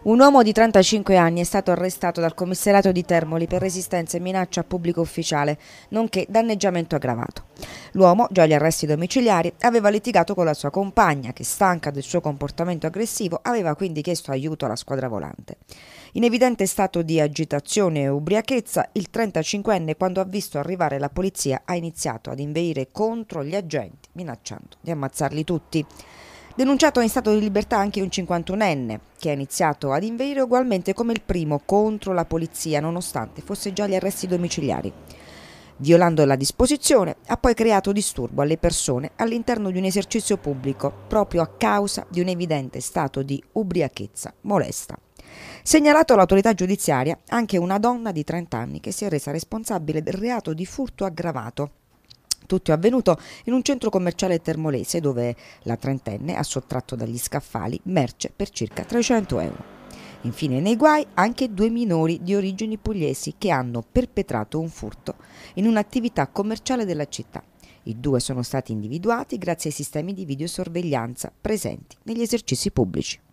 Un uomo di 35 anni è stato arrestato dal commissariato di Termoli per resistenza e minaccia a pubblico ufficiale, nonché danneggiamento aggravato. L'uomo, già agli arresti domiciliari, aveva litigato con la sua compagna, che stanca del suo comportamento aggressivo aveva quindi chiesto aiuto alla squadra volante. In evidente stato di agitazione e ubriachezza, il 35enne, quando ha visto arrivare la polizia, ha iniziato ad inveire contro gli agenti, minacciando di ammazzarli tutti. Denunciato in stato di libertà anche un 51enne, che ha iniziato ad inveire ugualmente come il primo contro la polizia, nonostante fosse già agli arresti domiciliari. Violando la disposizione, ha poi creato disturbo alle persone all'interno di un esercizio pubblico, proprio a causa di un evidente stato di ubriachezza molesta. Segnalato all'autorità giudiziaria anche una donna di 30 anni che si è resa responsabile del reato di furto aggravato tutto è avvenuto in un centro commerciale termolese dove la trentenne ha sottratto dagli scaffali merce per circa 300 euro. Infine nei guai anche due minori di origini pugliesi che hanno perpetrato un furto in un'attività commerciale della città. I due sono stati individuati grazie ai sistemi di videosorveglianza presenti negli esercizi pubblici.